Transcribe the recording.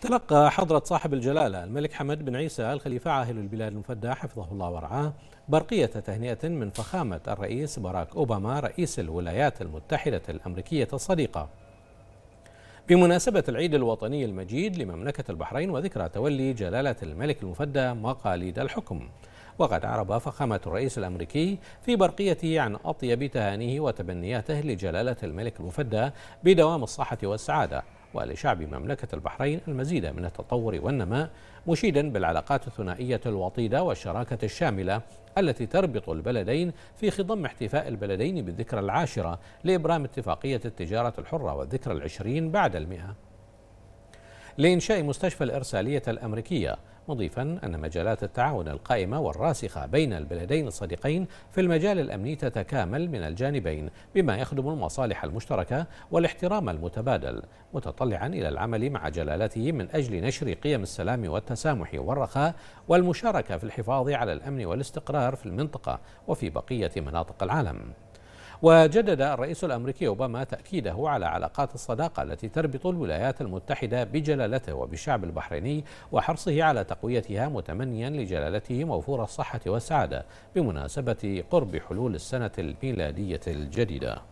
تلقى حضرة صاحب الجلالة الملك حمد بن عيسى الخليفة عاهل البلاد المفدى حفظه الله ورعاه برقية تهنئة من فخامة الرئيس باراك أوباما رئيس الولايات المتحدة الأمريكية الصديقة بمناسبة العيد الوطني المجيد لمملكة البحرين وذكرى تولي جلالة الملك المفدى مقاليد الحكم وقد عرب فخامة الرئيس الأمريكي في برقيته عن أطيب تهانيه وتبنياته لجلالة الملك المفدى بدوام الصحة والسعادة ولشعب مملكة البحرين المزيد من التطور والنماء مشيدا بالعلاقات الثنائية الوطيدة والشراكة الشاملة التي تربط البلدين في خضم احتفاء البلدين بالذكرى العاشرة لإبرام اتفاقية التجارة الحرة والذكرى العشرين بعد المئة لإنشاء مستشفى الإرسالية الأمريكية مضيفا أن مجالات التعاون القائمة والراسخة بين البلدين الصديقين في المجال الأمني تتكامل من الجانبين بما يخدم المصالح المشتركة والاحترام المتبادل متطلعا إلى العمل مع جلالته من أجل نشر قيم السلام والتسامح والرخاء والمشاركة في الحفاظ على الأمن والاستقرار في المنطقة وفي بقية مناطق العالم وجدد الرئيس الأمريكي أوباما تأكيده على علاقات الصداقة التي تربط الولايات المتحدة بجلالته وبالشعب البحريني وحرصه على تقويتها متمنيا لجلالته موفور الصحة والسعادة بمناسبة قرب حلول السنة الميلادية الجديدة